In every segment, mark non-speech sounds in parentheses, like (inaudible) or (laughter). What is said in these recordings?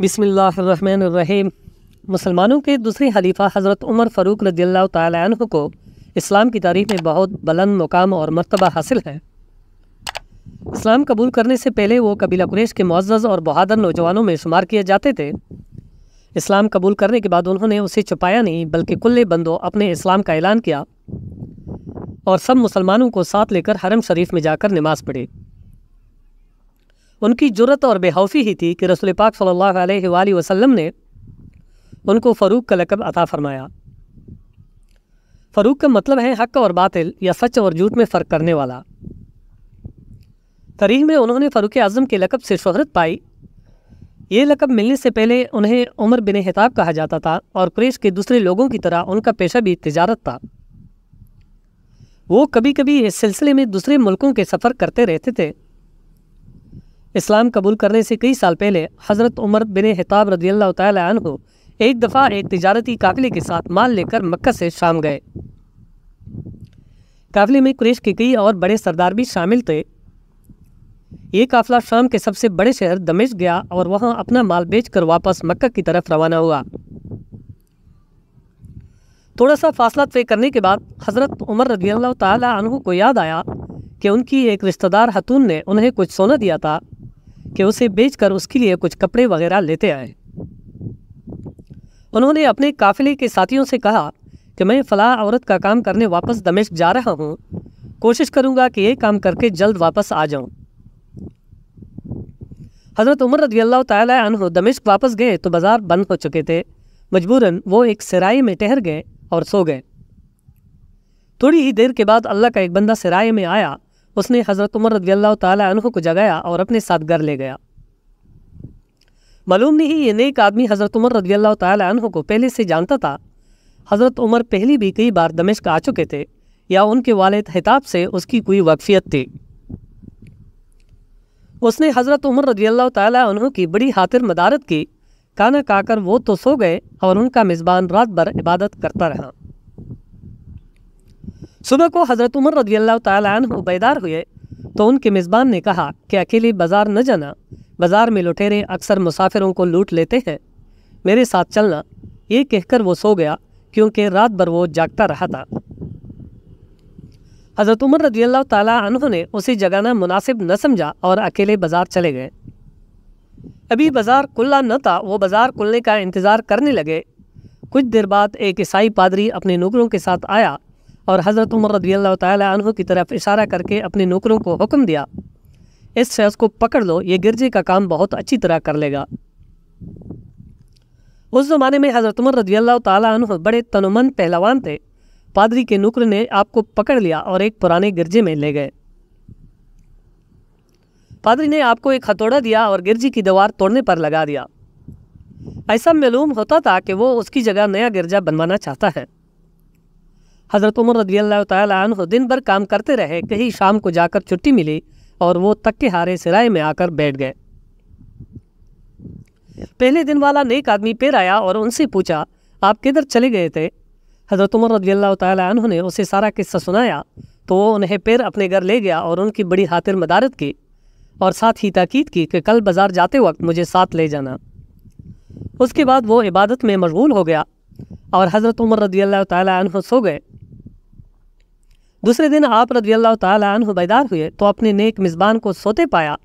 बिसमीम मुसलमानों के दूसरे हलीफ़ा हज़रत उमर फ़ारूक रदील्ला तह को इस्लाम की तारीख में बहुत बुलंद मुकाम और मरतबा हासिल है इस्लाम कबूल करने से पहले वो कबीला कुरेश के मुआज़ और बहादुर नौजवानों में शुमार किए जाते थे इस्लाम कबूल करने के बाद उन्होंने उसे छुपाया नहीं बल्कि कुल्ले बंदों अपने इस्लाम का ऐलान किया और सब मुसलमानों को साथ लेकर हरम शरीफ में जाकर नमाज़ पढ़ी उनकी जरूरत और बेहौफी ही थी कि रसूल पाक सल्ला वसलम ने उनको फ़रूक का लकब अता फरमाया फ़रूक का मतलब है हक और बातिल या सच और झूठ में फ़र्क करने वाला तरीह में उन्होंने फ़रूक आज़म के लकब से शहरत पाई ये लकब मिलने से पहले उन्हें उमर बिन हिताब कहा जाता था और क्रेश के दूसरे लोगों की तरह उनका पेशा भी तजारत था वो कभी कभी इस सिलसिले में दूसरे मुल्कों के सफ़र करते रहते थे इस्लाम कबूल करने से कई साल पहले हज़रत उमर बिन हताब रदी अल्लाह एक दफ़ा एक तजारती काफिले के साथ माल लेकर मक्का से शाम गए काफिले में कुरेश के कई और बड़े सरदार भी शामिल थे ये काफिला शाम के सबसे बड़े शहर दमिश गया और वहाँ अपना माल बेचकर वापस मक्का की तरफ रवाना हुआ थोड़ा सा फासला तय करने के बाद हज़रत उमर रदी अल्लाह तहु को याद आया कि उनकी एक रिश्तेदार हतून ने उन्हें कुछ सोना दिया था कि उसे बेचकर उसके लिए कुछ कपड़े वगैरह लेते आए उन्होंने अपने काफिले के साथियों से कहा कि मैं फलाह औरत का काम करने वापस दमिश्क जा रहा हूँ कोशिश करूँगा कि ये काम करके जल्द वापस आ जाऊँ हज़रत उमर रदी अल्लाह तह दमिश्क वापस गए तो बाज़ार बंद हो चुके थे मजबूरन वो एक सराय में ठहर गए और सो गए थोड़ी ही देर के बाद अल्लाह का एक बंदा सराय में आया उसने हज़रत उमर रदी अल्लाह को जगाया और अपने साथ घर ले गया मालूम नहीं ये नेक आदमी हज़रत उमर रदी अल्लाह तह को पहले से जानता था हज़रत उमर पहले भी कई बार दमिश्क आ चुके थे या उनके वालद हिताब से उसकी कोई वाकफियत थी उसने हज़रत उमर रदी अल्लाह तह की बड़ी हातिर मदारत की खाना खाकर वो तो सो गए और उनका मेज़बान रात भर इबादत करता रहा सुबह को हज़रत उमर रदी अल्लाह तु बैदार हुए तो उनके मेज़बान ने कहा कि अकेले बाज़ार न जाना बाज़ार में लुटेरे अक्सर मुसाफिरों को लूट लेते हैं मेरे साथ चलना ये कहकर वो सो गया क्योंकि रात भर वो जागता रहा था हज़रत उमर रदी अल्लाह तु ने उसे जगाना मुनासिब न समझा और अकेले बाज़ार चले गए अभी बाज़ार कुल्ला न था वो बाज़ार खुलने का इंतज़ार करने लगे कुछ देर बाद एक ईसाई पादरी अपने नुकरों के साथ आया और हज़रत उमर रदी अल्लाह तह की तरफ इशारा करके अपने नौकरों को हुक्म दिया इस शख्स को पकड़ लो ये गिरजे का काम बहुत अच्छी तरह कर लेगा उस ज़माने में हज़रत उमर रदी अल्लाह तह बड़े तनुमंद पहलवान थे पादरी के नौकर ने आपको पकड़ लिया और एक पुराने गिरजे में ले गए पादरी ने आपको एक हथौड़ा दिया और गिरजी की दीवार तोड़ने पर लगा दिया ऐसा मालूम होता था कि वो उसकी जगह नया गिरजा बनवाना चाहता है हज़रत उमर रदी अल्लाह दिन भर काम करते रहे कहीं शाम को जाकर छुट्टी मिली और वो के हारे सिराए में आकर बैठ गए पहले दिन वाला नेक आदमी पैर आया और उनसे पूछा आप किधर चले गए थे हज़रत उमर रदी अल्लाह ने उसे सारा किस्सा सुनाया तो वो उन्हें पैर अपने घर ले गया और उनकी बड़ी हातिर मदारत की और साथ ही ताकीद की कि कल बाज़ार जाते वक्त मुझे साथ ले जाना उसके बाद वो इबादत में मशगूल हो गया और हज़रत उमर रदी अल्लाह तह सो गए दूसरे दिन आप रदी अल्लाह तह बैदार हुए तो अपने नेक मेज़बान को सोते पाया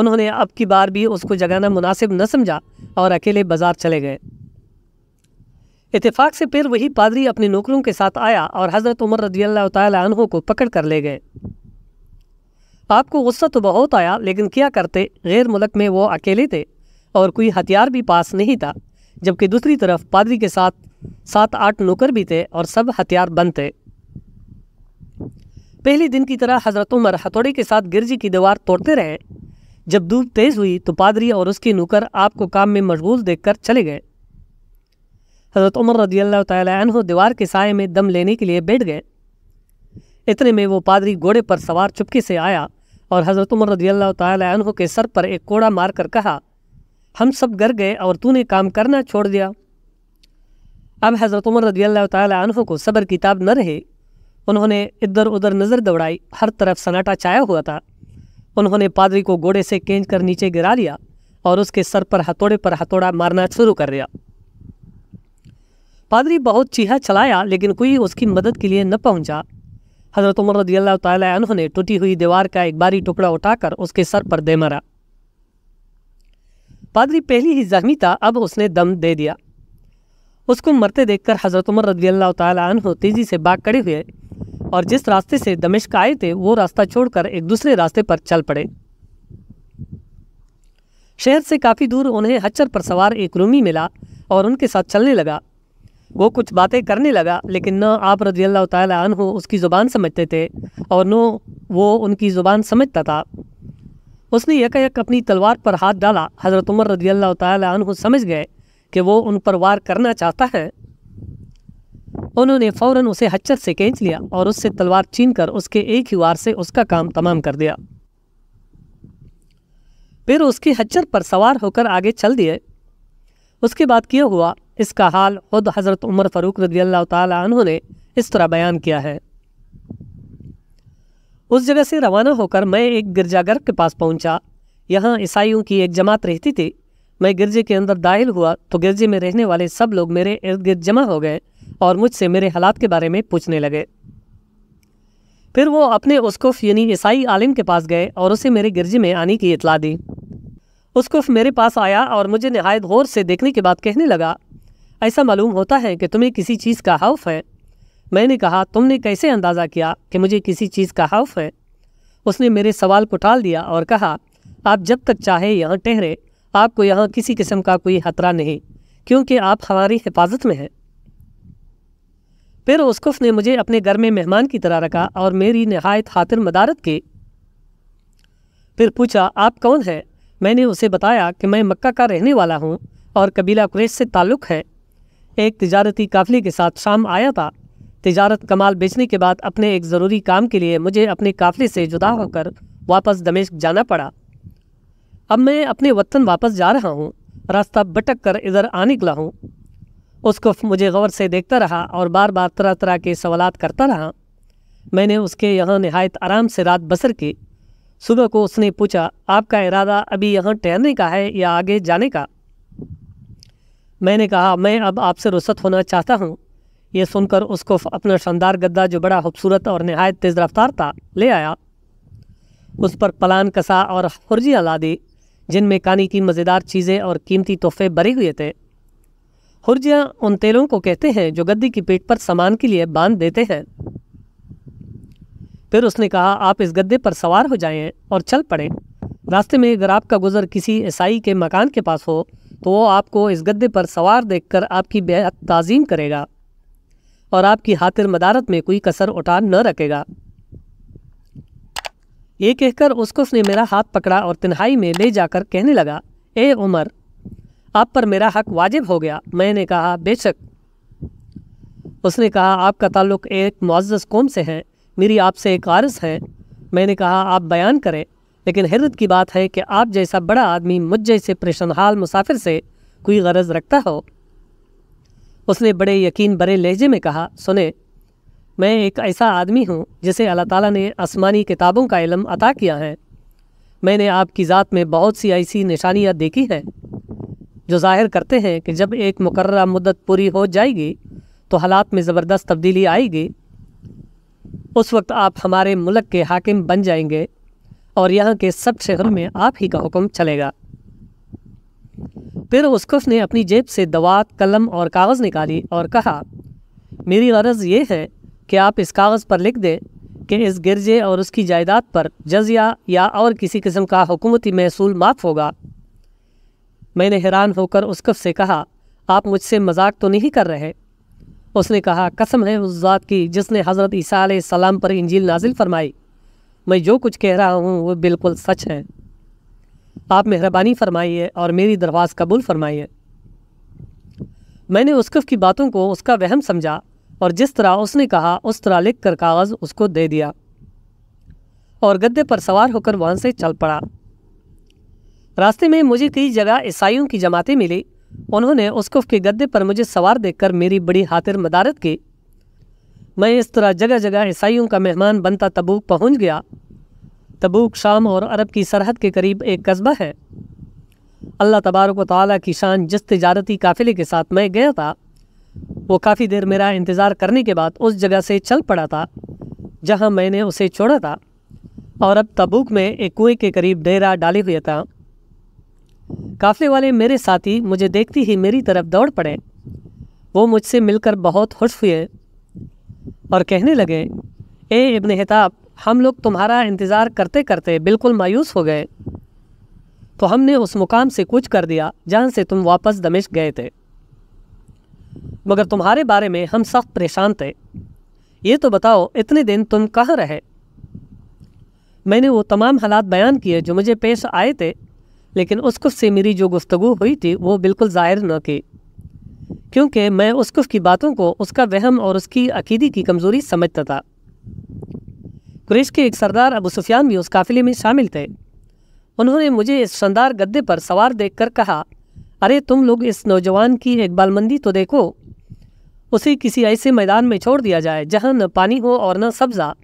उन्होंने अब की बार भी उसको जगाना मुनासिब न समझा और अकेले बाजार चले गए इतफाक़ से फिर वही पादरी अपने नौकरों के साथ आया और हज़रत उमर रदी अल्लाह तहों को पकड़ कर ले गए आपको गुस्सा तो बहुत आया लेकिन क्या करते गैर मुल्क में वो अकेले थे और कोई हथियार भी पास नहीं था जबकि दूसरी तरफ पादरी के साथ सात आठ नौकर भी थे और सब हथियार बंद थे पहले दिन की तरह हजरत उमर हथौड़े के साथ गिरजी की दीवार तोड़ते रहे जब धूप तेज हुई तो पादरी और उसके नौकर आपको काम में मशगूल देखकर चले गए हजरत उमर रदी अल्लाह तह दीवार के साय में दम लेने के लिए बैठ गए इतने में वो पादरी घोड़े पर सवार चुपके से आया और हज़रत उमर रदी अल्लाह के सर पर एक कोड़ा मार कर कहा हम सब गर गए और तूने काम करना छोड़ दिया अब हज़रत उमर रदी अल्लाह तहों को सब्र किताब न रहे उन्होंने इधर उधर नज़र दौड़ाई हर तरफ सन्नाटा छाया हुआ था उन्होंने पादरी को घोड़े से केंच कर नीचे गिरा लिया और उसके सर पर हथौड़े पर हथौड़ा मारना शुरू कर दिया पादरी बहुत चीहा चलाया लेकिन कोई उसकी मदद के लिए न पहुंचा हज़रत उमर रदी अल्लाह तह ने टूटी हुई दीवार का एक बारी टुकड़ा उठाकर उसके सर पर दे मारा पादरी पहली ही जख्मी था अब उसने दम दे दिया उसको मरते देखकर हज़रत उमर रदी अल्लाह तेज़ी से बाग खड़े हुए और जिस रास्ते से दमिश्क आए थे वो रास्ता छोड़कर एक दूसरे रास्ते पर चल पड़े शहर से काफ़ी दूर उन्हें हच्चर पर सवार एक रूमी मिला और उनके साथ चलने लगा वो कुछ बातें करने लगा लेकिन न आप रजी अल्लाह तह उसकी ज़ुबान समझते थे और न वो उनकी ज़ुबान समझता था उसने यकायक अपनी तलवार पर हाथ डाला हज़रत उमर रजी अल्लाह तह समझ गए कि वो उन पर वार करना चाहता है उन्होंने फौरन उसे हच्चर से खींच लिया और उससे तलवार छीनकर उसके एक ही वार से उसका काम तमाम कर दिया फिर उसकी हच्चर पर सवार होकर आगे चल दिए उसके बाद क्या हुआ इसका हाल खुद हज़रत उमर फ़ारूक रजी अल्लाह तहों ने इस तरह बयान किया है उस जगह से रवाना होकर मैं एक गिरजाघर के पास पहुंचा। यहाँ ईसाइयों की एक जमात रहती थी मैं गिरजे के अंदर दाखिल हुआ तो गिरजे में रहने वाले सब लोग मेरे इर्द गिर्द जमा हो गए और मुझसे मेरे हालात के बारे में पूछने लगे फिर वो अपने उसकुफ यानी ईसाई आलिम के पास गए और उसे मेरे गिरजे में आने की इतला दी उसकुफ मेरे पास आया और मुझे नहायत गौर से देखने के बाद कहने लगा ऐसा मालूम होता है कि तुम्हें किसी चीज़ का हौफ है मैंने कहा तुमने कैसे अंदाज़ा किया कि मुझे किसी चीज़ का हौफ है उसने मेरे सवाल को टाल दिया और कहा आप जब तक चाहे यहाँ ठहरे आपको यहाँ किसी किस्म का कोई खतरा नहीं क्योंकि आप हमारी हिफाजत में हैं फिर उसकुफ ने मुझे अपने घर में मेहमान की तरह रखा और मेरी नहायत खातिर मदारत की फिर पूछा आप कौन हैं मैंने उसे बताया कि मैं मक्का का रहने वाला हूँ और कबीला कुरेश से ताल्लुक़ है एक तजारती काफ़िले के साथ शाम आया था तजारत कमाल बेचने के बाद अपने एक ज़रूरी काम के लिए मुझे अपने काफ़िले से जुदा होकर वापस दमेश जाना पड़ा अब मैं अपने वतन वापस जा रहा हूँ रास्ता भटक कर इधर आ निकला हूँ उसको (laughs) मुझे गौर से देखता रहा और बार बार तरह तरह के सवाल करता रहा मैंने उसके यहाँ नहायत आराम से रात बसर की सुबह को उसने पूछा आपका इरादा अभी यहाँ ठहरने का है या आगे जाने का मैंने कहा मैं अब आपसे रुसत होना चाहता हूँ यह सुनकर उसको अपना शानदार गद्दा जो बड़ा खूबसूरत और नहायत तेज़ रफ्तार था ले आया उस पर पलान कसा और हुरजियाँ ला दी जिनमें कानी की मज़ेदार चीज़ें और कीमती तोहफे भरे हुए थे हुरजिया उन तेलों को कहते हैं जो गद्दी की पीठ पर सामान के लिए बांध देते हैं फिर उसने कहा आप इस गद्दे पर सवार हो जाएं और चल पड़ें रास्ते में अगर आपका गुजर किसी ईसाई के मकान के पास हो तो वो आपको इस गद्दे पर सवार देखकर आपकी बेहद ताजीम करेगा और आपकी हातिर मदारत में कोई कसर उठा न रखेगा ये कहकर उसको उसने मेरा हाथ पकड़ा और तन्हाई में ले जाकर कहने लगा ए उमर आप पर मेरा हक वाजिब हो गया मैंने कहा बेशक उसने कहा आपका ताल्लुक एक मुआज़ कौम से है मेरी आपसे एक आरज़ है मैंने कहा आप बयान करें लेकिन हैरत की बात है कि आप जैसा बड़ा आदमी मुझ जैसे परेशान हाल मुसाफिर से कोई गरज रखता हो उसने बड़े यकीन बड़े लहजे में कहा सुने मैं एक ऐसा आदमी हूँ जिसे अल्लाह ताला ने आसमानी किताबों का इलम अता किया है मैंने आपकी ज़ात में बहुत सी ऐसी निशानियाँ देखी हैं जो जाहिर करते हैं कि जब एक मुकर मदत पूरी हो जाएगी तो हालात में ज़बरदस्त तब्दीली आएगी उस वक्त आप हमारे मुल्क के हाकिम बन जाएंगे और यहाँ के सब शहरों में आप ही का हुक्म चलेगा फिर उसकफ ने अपनी जेब से दवात कलम और कागज़ निकाली और कहा मेरी गरज ये है कि आप इस कागज़ पर लिख दें कि इस गिरजे और उसकी जायदाद पर जजिया या और किसी किस्म का हुकूमती महसूल माफ़ होगा मैंने हैरान होकर उसकफ से कहा आप मुझसे मजाक तो नहीं कर रहे उसने कहा कसम है उस ज़ात की जिसने हज़रत ईसी सलाम पर इंजील नाजिल फरमाई मैं जो कुछ कह रहा हूँ वो बिल्कुल सच है आप मेहरबानी फरमाइए और मेरी दरवाज़ कबूल फरमाइए मैंने उसकफ की बातों को उसका वहम समझा और जिस तरह उसने कहा उस तरह लिख कर कागज़ उसको दे दिया और गद्दे पर सवार होकर वहाँ से चल पड़ा रास्ते में मुझे कई जगह ईसाइयों की जमातें मिली उन्होंने उसकुफ के गद्दे पर मुझे सवार देखकर मेरी बड़ी हातिर मदारत की मैं इस तरह जगह जगह ईसाइयों का मेहमान बनता तबूक पहुंच गया तबूक शाम और अरब की सरहद के करीब एक कस्बा है अल्लाह तबारक ताली की शान जिस तजारती काफ़िले के साथ मैं गया था वो काफ़ी देर मेरा इंतज़ार करने के बाद उस जगह से चल पड़ा था जहाँ मैंने उसे छोड़ा था और अब तबूक में एक कुएँ के करीब डेरा डाले हुए था काफ़ले वाले मेरे साथी मुझे देखते ही मेरी तरफ दौड़ पड़े वो मुझसे मिलकर बहुत खुश हुए और कहने लगे ए इबन हिताब हम लोग तुम्हारा इंतज़ार करते करते बिल्कुल मायूस हो गए तो हमने उस मुकाम से कुछ कर दिया जहाँ से तुम वापस दमिश गए थे मगर तुम्हारे बारे में हम सख्त परेशान थे ये तो बताओ इतने दिन तुम कहाँ रहे मैंने वो तमाम हालात बयान किए जो मुझे पेश आए थे लेकिन कुफ से मेरी जो गुफ्तु हुई थी वो बिल्कुल ज़ाहिर न की क्योंकि मैं कुफ की बातों को उसका वहम और उसकी अकीदी की कमज़ोरी समझता था कुरेश के एक सरदार अबू सुफियान भी उस काफ़िले में शामिल थे उन्होंने मुझे इस शानदार गद्दे पर सवार देखकर कहा अरे तुम लोग इस नौजवान की एक बालमंदी तो देखो उसे किसी ऐसे मैदान में छोड़ दिया जाए जहाँ न पानी हो और न सब्ज़ा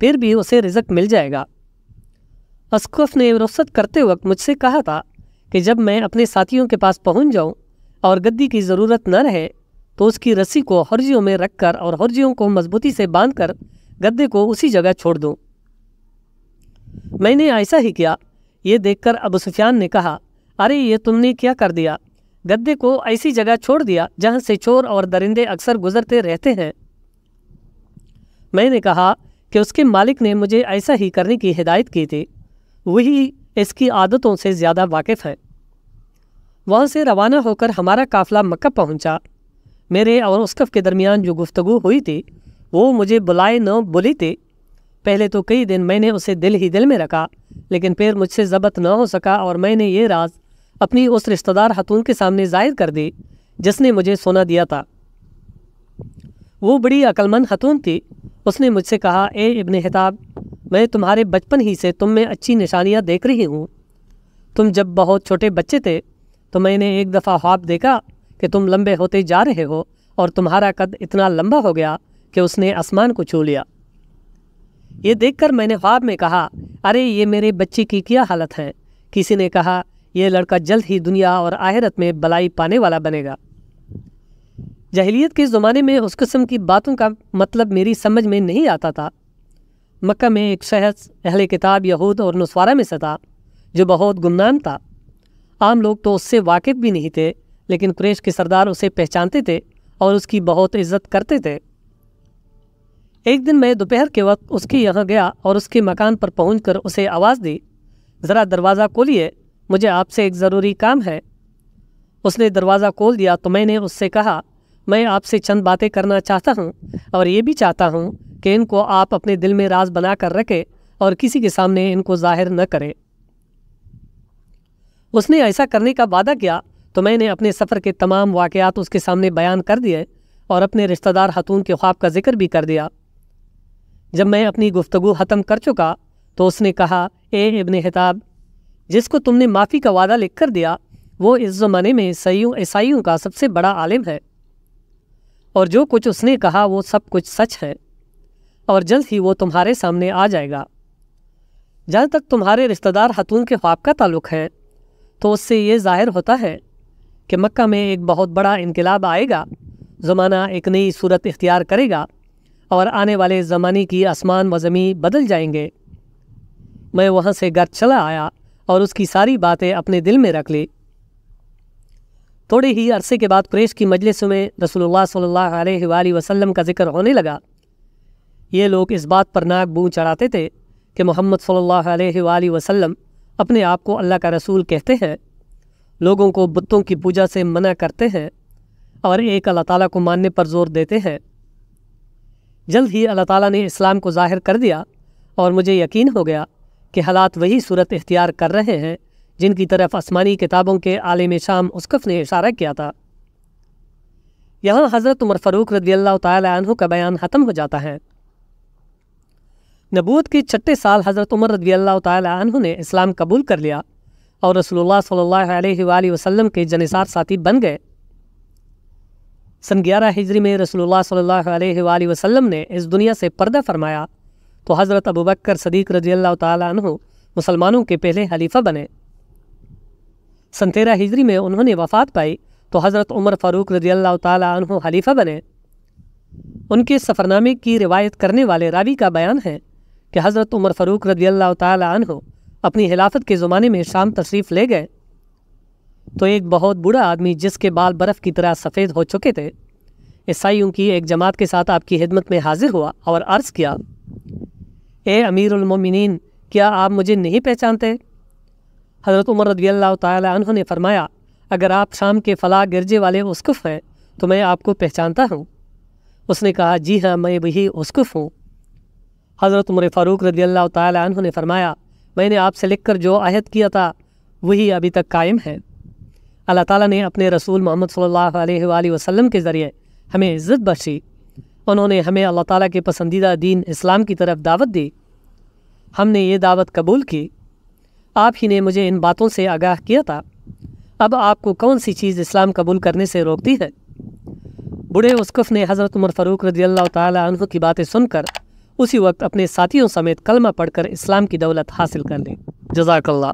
फिर भी उसे रिजक मिल जाएगा असकफ ने रुख्सत करते वक्त मुझसे कहा था कि जब मैं अपने साथियों के पास पहुंच जाऊं और गद्दी की ज़रूरत न रहे तो उसकी रस्सी को हर्जियों में रखकर और हर्जियों को मजबूती से बांधकर गद्दे को उसी जगह छोड़ दूं। मैंने ऐसा ही किया ये देखकर अबू सुफियान ने कहा अरे ये तुमने क्या कर दिया गद्दे को ऐसी जगह छोड़ दिया जहाँ से चोर और दरिंदे अक्सर गुजरते रहते हैं मैंने कहा कि उसके मालिक ने मुझे ऐसा ही करने की हिदायत की थी वही इसकी आदतों से ज़्यादा वाकिफ़ हैं वहाँ से रवाना होकर हमारा काफ़िला मक्का पहुँचा मेरे और उसकफ के दरमियान जो गुफ्तगु हुई थी वो मुझे बुलाए न बोली थी पहले तो कई दिन मैंने उसे दिल ही दिल में रखा लेकिन फिर मुझसे जबत न हो सका और मैंने ये राज अपनी उस रिश्तेदार हतून के सामने जाहिर कर दी जिसने मुझे सोना दिया था वो बड़ी अक्लमंद हतून थी उसने मुझसे कहा ए इबन हिताब मैं तुम्हारे बचपन ही से तुम में अच्छी निशानियाँ देख रही हूँ तुम जब बहुत छोटे बच्चे थे तो मैंने एक दफ़ा ख्वाब देखा कि तुम लंबे होते जा रहे हो और तुम्हारा कद इतना लंबा हो गया कि उसने आसमान को छू लिया ये देखकर मैंने ख्वाब में कहा अरे ये मेरे बच्चे की क्या हालत है किसी ने कहा यह लड़का जल्द ही दुनिया और आहिरत में भलाई पाने वाला बनेगा जहलीत के ज़माने में उस किस्म की बातों का मतलब मेरी समझ में नहीं आता था मक्का में एक शहस अहल किताब यहूद और नसवारा में से था जो बहुत गुमनाम था आम लोग तो उससे वाकिफ भी नहीं थे लेकिन कुरेश के सरदार उसे पहचानते थे और उसकी बहुत इज्जत करते थे एक दिन मैं दोपहर के वक्त उसके यहाँ गया और उसके मकान पर पहुँच कर उसे आवाज़ दी ज़रा दरवाज़ा खोलिए मुझे आपसे एक ज़रूरी काम है उसने दरवाज़ा खोल दिया तो मैंने उससे कहा मैं आपसे चंद बातें करना चाहता हूँ और ये भी चाहता हूँ कि इनको आप अपने दिल में राज बना कर रखें और किसी के सामने इनको जाहिर न करें उसने ऐसा करने का वादा किया तो मैंने अपने सफ़र के तमाम वाक़ात उसके सामने बयान कर दिए और अपने रिश्तेदार खतून के ख्वाब का जिक्र भी कर दिया जब मैं अपनी गुफ्तु ख़त्म कर चुका तो उसने कहा ए इबन हिताब जिसको तुमने माफ़ी का वादा लिख कर दिया वो इस ज़माने में ईसाइयों ईसाइयों का सबसे बड़ा आलिम है और जो कुछ उसने कहा वो सब कुछ सच है और जल्द ही वो तुम्हारे सामने आ जाएगा जहाँ तक तुम्हारे रिश्तेदार हतून के ख्वाब का ताल्लुक है तो उससे ये जाहिर होता है कि मक्का में एक बहुत बड़ा इनकलाब आएगा ज़माना एक नई सूरत इख्तियार करेगा और आने वाले ज़माने की आसमान व ज़मीं बदल जाएंगे मैं वहाँ से घर चला आया और उसकी सारी बातें अपने दिल में रख ली थोड़े ही अरसे के बाद कुरेश की मजलिस में रसोल्ला सल्ला वसलम का जिक्र होने लगा ये लोग इस बात पर नाक बूँ चढ़ाते थे कि मोहम्मद सल्ला वसलम अपने आप को अल्लाह का रसूल कहते हैं लोगों को बुतों की पूजा से मना करते हैं और एक अल्लाह ताली को मानने पर जोर देते हैं जल्द ही अल्लाह ताली ने इस्लाम को ज़ाहिर कर दिया और मुझे यकीन हो गया कि हालात वही सूरत इख्तियार कर रहे हैं जिनकी तरफ आसमानी किताबों के आलिम शाम उसकफ़ ने इशारा किया था यहाँ हज़रत उमर फ़रूक अल्लाह तहु का बयान ख़त्म हो जाता है नबूत के छठे साल हज़रत उमर अल्लाह तहु ने इस्लाम कबूल कर लिया और रसोल्ला सल्ला वसम के जनिसार साथी बन गए सन ग्यारह हिजरी में रसोल्ला सल्ला वसम ने इस दुनिया से पर्दा फरमाया तो हज़रत अबूबकर सदीक़ रजी अल्लाह तु मुसलमानों के पहले हलीफ़ा बने सन तेरह हिजरी में उन्होंने वफ़ात पाई तो हज़रत उमर फ़ारूक रजी अल्लाह तु हलीफ़ा बने उनके सफ़रनामे की रिवायत करने वाले रावी का बयान है कि हज़रत उमर फ़ारूक रजी अल्लाह तु अपनी हिलाफत के ज़माने में शाम तशरीफ़ ले गए तो एक बहुत बूढ़ा आदमी जिसके बाल बर्फ़ की तरह सफ़ेद हो चुके थे ईसाइयों की एक जमात के साथ आपकी हिदमत में हाजिर हुआ और अर्ज़ किया ए अमीरमिन क्या आप मुझे नहीं पहचानते हज़रत उमर रदी अल्लाह तु ने फरमाया अगर आप शाम के फलाह गिरजे वाले उसकुफ़ हैं तो मैं आपको पहचानता हूँ उसने कहा जी हाँ मैं वही उसकुफ़ हूँ हज़रत उमर फ़ारूक रदी अल्लाह तु ने फरमाया मैंने आपसे लिख कर जो आहद किया था वही अभी तक कायम है अल्लाह ताली ने अपने रसूल मोहम्मद सल्ला वसलम के ज़रिए हमें इज़्ज़त बख्शी उन्होंने हमें अल्लाह ताली के पसंदीदा दीन इस्लाम की तरफ दावत दी हमने ये दावत कबूल की आप ही ने मुझे इन बातों से आगाह किया था अब आपको कौन सी चीज़ इस्लाम कबूल करने से रोकती है बूढ़े उसकफ ने हज़रत उमर फ़ारूक रजी अल्लाह तह की बातें सुनकर उसी वक्त अपने साथियों समेत कलमा पढ़कर इस्लाम की दौलत हासिल कर ली जजाकल्ला